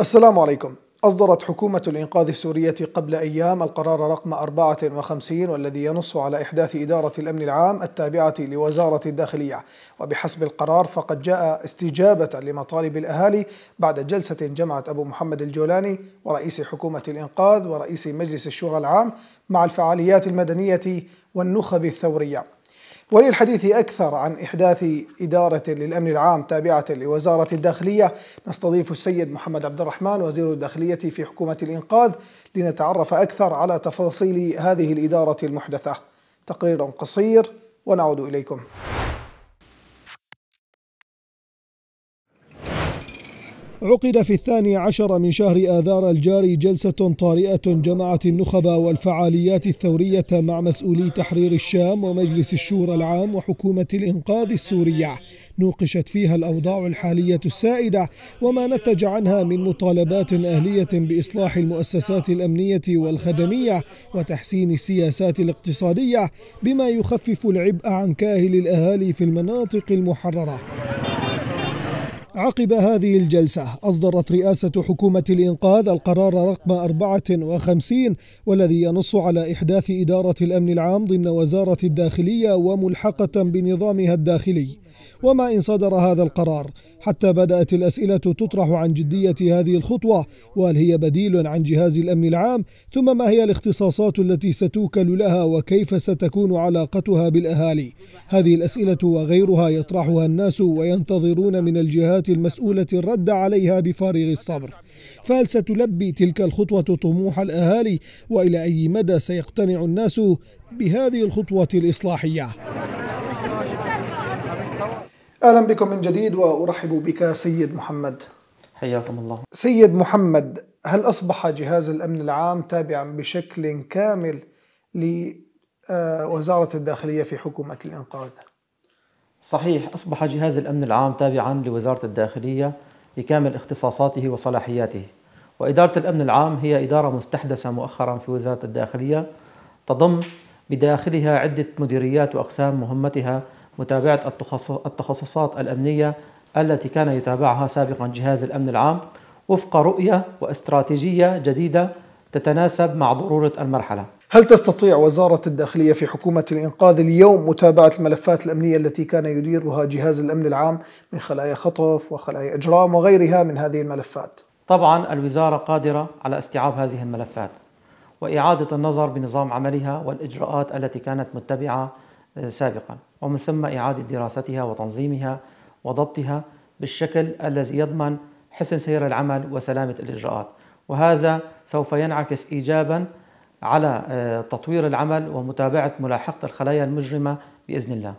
السلام عليكم أصدرت حكومة الإنقاذ السورية قبل أيام القرار رقم 54 والذي ينص على إحداث إدارة الأمن العام التابعة لوزارة الداخلية وبحسب القرار فقد جاء استجابة لمطالب الأهالي بعد جلسة جمعت أبو محمد الجولاني ورئيس حكومة الإنقاذ ورئيس مجلس الشورى العام مع الفعاليات المدنية والنخب الثورية وللحديث أكثر عن إحداث إدارة للأمن العام تابعة لوزارة الداخلية نستضيف السيد محمد عبد الرحمن وزير الداخلية في حكومة الإنقاذ لنتعرف أكثر على تفاصيل هذه الإدارة المحدثة تقرير قصير ونعود إليكم عقد في الثاني عشر من شهر آذار الجاري جلسة طارئة جمعت النخب والفعاليات الثورية مع مسؤولي تحرير الشام ومجلس الشورى العام وحكومة الإنقاذ السورية نوقشت فيها الأوضاع الحالية السائدة وما نتج عنها من مطالبات أهلية بإصلاح المؤسسات الأمنية والخدمية وتحسين السياسات الاقتصادية بما يخفف العبء عن كاهل الأهالي في المناطق المحررة عقب هذه الجلسة أصدرت رئاسة حكومة الإنقاذ القرار رقم 54 والذي ينص على إحداث إدارة الأمن العام ضمن وزارة الداخلية وملحقة بنظامها الداخلي وما إن صدر هذا القرار حتى بدأت الأسئلة تطرح عن جدية هذه الخطوة وهل هي بديل عن جهاز الأمن العام ثم ما هي الاختصاصات التي ستوكل لها وكيف ستكون علاقتها بالأهالي هذه الأسئلة وغيرها يطرحها الناس وينتظرون من الجهات المسؤولة الرد عليها بفارغ الصبر فهل ستلبي تلك الخطوة طموح الأهالي وإلى أي مدى سيقتنع الناس بهذه الخطوة الإصلاحية أهلا بكم من جديد وأرحب بك سيد محمد حياكم الله سيد محمد هل أصبح جهاز الأمن العام تابعا بشكل كامل لوزارة الداخلية في حكومة الإنقاذ؟ صحيح أصبح جهاز الأمن العام تابعا لوزارة الداخلية بكامل اختصاصاته وصلاحياته وإدارة الأمن العام هي إدارة مستحدثة مؤخرا في وزارة الداخلية تضم بداخلها عدة مديريات وأقسام مهمتها متابعة التخصصات الأمنية التي كان يتابعها سابقا جهاز الأمن العام وفق رؤية واستراتيجية جديدة تتناسب مع ضرورة المرحلة هل تستطيع وزارة الداخلية في حكومة الإنقاذ اليوم متابعة الملفات الأمنية التي كان يديرها جهاز الأمن العام من خلايا خطف وخلايا إجرام وغيرها من هذه الملفات؟ طبعا الوزارة قادرة على استيعاب هذه الملفات وإعادة النظر بنظام عملها والإجراءات التي كانت متبعة سابقا ومن ثم إعادة دراستها وتنظيمها وضبطها بالشكل الذي يضمن حسن سير العمل وسلامة الإجراءات وهذا سوف ينعكس إيجابا على آه، تطوير العمل ومتابعة ملاحقة الخلايا المجرمة بإذن الله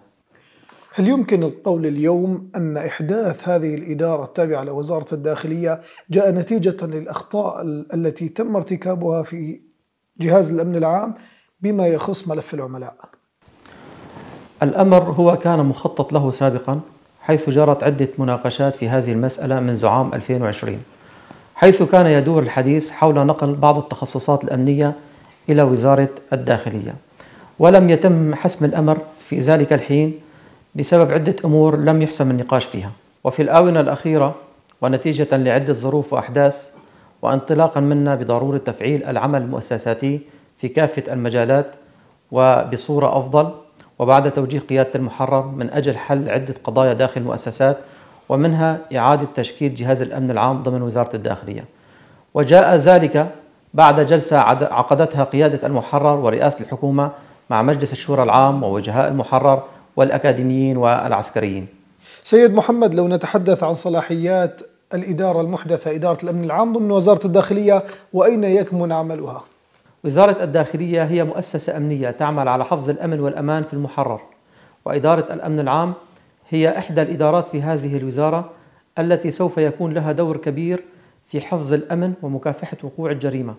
هل يمكن القول اليوم أن إحداث هذه الإدارة التابعة لوزارة الداخلية جاء نتيجة للأخطاء التي تم ارتكابها في جهاز الأمن العام بما يخص ملف العملاء؟ الأمر هو كان مخطط له سابقا حيث جرت عدة مناقشات في هذه المسألة منذ عام 2020 حيث كان يدور الحديث حول نقل بعض التخصصات الأمنية إلى وزارة الداخلية ولم يتم حسم الأمر في ذلك الحين بسبب عدة أمور لم يحسم النقاش فيها وفي الآونة الأخيرة ونتيجة لعدة ظروف وأحداث وانطلاقا منا بضرورة تفعيل العمل المؤسساتي في كافة المجالات وبصورة أفضل وبعد توجيه قيادة المحرر من أجل حل عدة قضايا داخل المؤسسات ومنها إعادة تشكيل جهاز الأمن العام ضمن وزارة الداخلية وجاء ذلك بعد جلسة عقدتها قيادة المحرر ورئاسة الحكومة مع مجلس الشورى العام ووجهاء المحرر والأكاديميين والعسكريين سيد محمد لو نتحدث عن صلاحيات الإدارة المحدثة إدارة الأمن العام ضمن وزارة الداخلية وأين يكمن عملها؟ وزارة الداخلية هي مؤسسة أمنية تعمل على حفظ الأمن والأمان في المحرر وإدارة الأمن العام هي إحدى الإدارات في هذه الوزارة التي سوف يكون لها دور كبير في حفظ الأمن ومكافحة وقوع الجريمة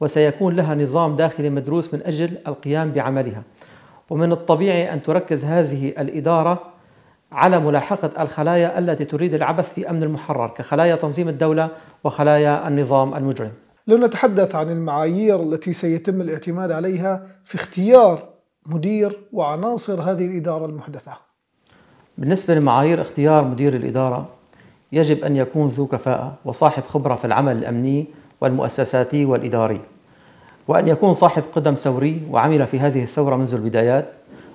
وسيكون لها نظام داخلي مدروس من أجل القيام بعملها ومن الطبيعي أن تركز هذه الإدارة على ملاحقة الخلايا التي تريد العبث في أمن المحرر كخلايا تنظيم الدولة وخلايا النظام المجرم لنتحدث عن المعايير التي سيتم الاعتماد عليها في اختيار مدير وعناصر هذه الإدارة المحدثة بالنسبة لمعايير اختيار مدير الإدارة يجب أن يكون ذو كفاءة وصاحب خبرة في العمل الأمني والمؤسساتي والإداري وأن يكون صاحب قدم ثوري وعمل في هذه الثورة منذ البدايات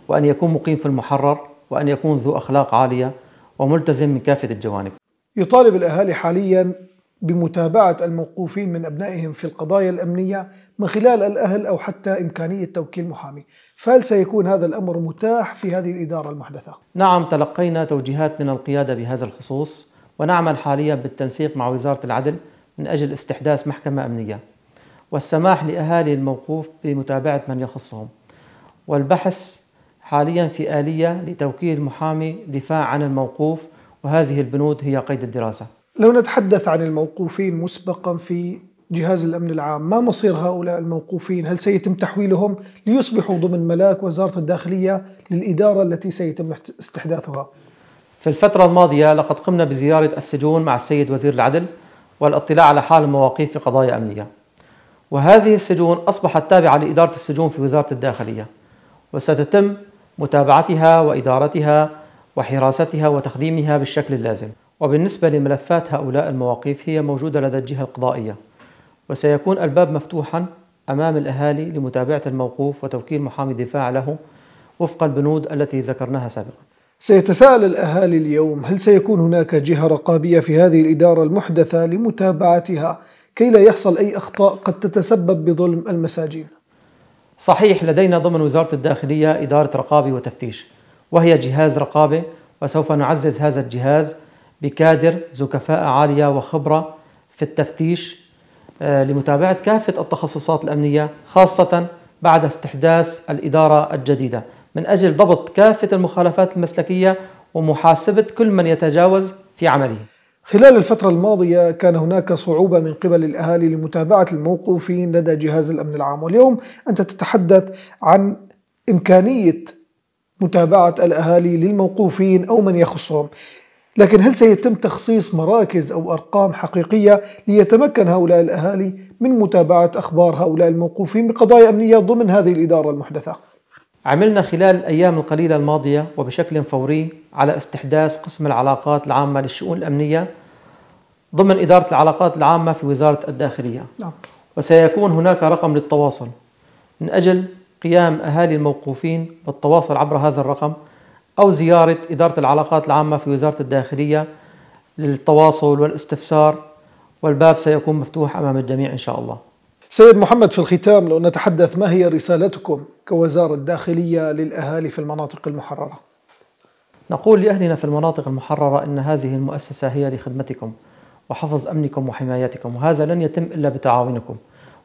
وأن يكون مقيم في المحرر وأن يكون ذو أخلاق عالية وملتزم من كافة الجوانب يطالب الأهالي حاليا بمتابعة الموقوفين من أبنائهم في القضايا الأمنية من خلال الأهل أو حتى إمكانية توكيل محامي فهل سيكون هذا الأمر متاح في هذه الإدارة المحدثة؟ نعم تلقينا توجيهات من القيادة بهذا الخصوص ونعمل حاليا بالتنسيق مع وزارة العدل من أجل استحداث محكمة أمنية والسماح لأهالي الموقوف بمتابعة من يخصهم والبحث حاليا في آلية لتوكيل محامي دفاع عن الموقوف وهذه البنود هي قيد الدراسة لو نتحدث عن الموقوفين مسبقا في جهاز الأمن العام ما مصير هؤلاء الموقوفين هل سيتم تحويلهم ليصبحوا ضمن ملاك وزارة الداخلية للإدارة التي سيتم استحداثها في الفترة الماضية لقد قمنا بزيارة السجون مع السيد وزير العدل والاطلاع على حال المواقيف في قضايا أمنية وهذه السجون أصبحت تابعة لإدارة السجون في وزارة الداخلية وستتم متابعتها وإدارتها وحراستها وتخديمها بالشكل اللازم وبالنسبة لملفات هؤلاء المواقيف هي موجودة لدى الجهة القضائية وسيكون الباب مفتوحا أمام الأهالي لمتابعة الموقوف وتوكيل محامي دفاع له وفق البنود التي ذكرناها سابقا سيتساءل الأهالي اليوم هل سيكون هناك جهة رقابية في هذه الإدارة المحدثة لمتابعتها كي لا يحصل أي أخطاء قد تتسبب بظلم المساجين صحيح لدينا ضمن وزارة الداخلية إدارة رقابي وتفتيش وهي جهاز رقابة وسوف نعزز هذا الجهاز بكادر ذو كفاءة عالية وخبرة في التفتيش آه، لمتابعة كافة التخصصات الأمنية خاصة بعد استحداث الإدارة الجديدة من أجل ضبط كافة المخالفات المسلكية ومحاسبة كل من يتجاوز في عمله خلال الفترة الماضية كان هناك صعوبة من قبل الأهالي لمتابعة الموقوفين لدى جهاز الأمن العام واليوم أنت تتحدث عن إمكانية متابعة الأهالي للموقوفين أو من يخصهم لكن هل سيتم تخصيص مراكز أو أرقام حقيقية ليتمكن هؤلاء الأهالي من متابعة أخبار هؤلاء الموقوفين بقضايا أمنية ضمن هذه الإدارة المحدثة؟ عملنا خلال الأيام القليلة الماضية وبشكل فوري على استحداث قسم العلاقات العامة للشؤون الأمنية ضمن إدارة العلاقات العامة في وزارة الداخلية نعم. وسيكون هناك رقم للتواصل من أجل قيام أهالي الموقوفين بالتواصل عبر هذا الرقم أو زيارة إدارة العلاقات العامة في وزارة الداخلية للتواصل والاستفسار والباب سيكون مفتوح أمام الجميع إن شاء الله سيد محمد في الختام لو نتحدث ما هي رسالتكم كوزارة الداخلية للأهالي في المناطق المحررة؟ نقول لأهلنا في المناطق المحررة أن هذه المؤسسة هي لخدمتكم وحفظ أمنكم وحمايتكم وهذا لن يتم إلا بتعاونكم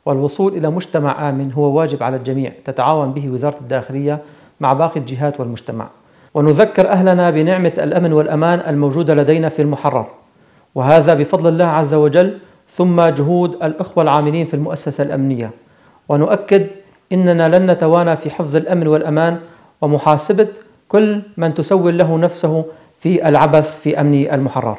والوصول إلى مجتمع آمن هو واجب على الجميع تتعاون به وزارة الداخلية مع باقي الجهات والمجتمع ونذكر أهلنا بنعمة الأمن والأمان الموجودة لدينا في المحرر وهذا بفضل الله عز وجل ثم جهود الأخوة العاملين في المؤسسة الأمنية ونؤكد إننا لن نتوانى في حفظ الأمن والأمان ومحاسبة كل من تسول له نفسه في العبث في أمن المحرر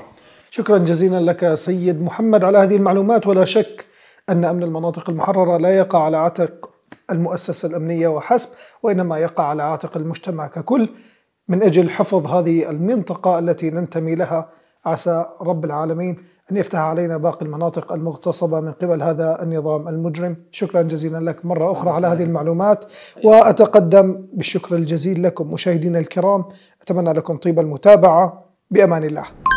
شكرا جزيلا لك سيد محمد على هذه المعلومات ولا شك أن أمن المناطق المحررة لا يقع على عاتق المؤسسة الأمنية وحسب وإنما يقع على عاتق المجتمع ككل من أجل حفظ هذه المنطقة التي ننتمي لها عسى رب العالمين أن يفتح علينا باقي المناطق المغتصبة من قبل هذا النظام المجرم شكرا جزيلا لك مرة أخرى على هذه المعلومات وأتقدم بالشكر الجزيل لكم مشاهدينا الكرام أتمنى لكم طيب المتابعة بأمان الله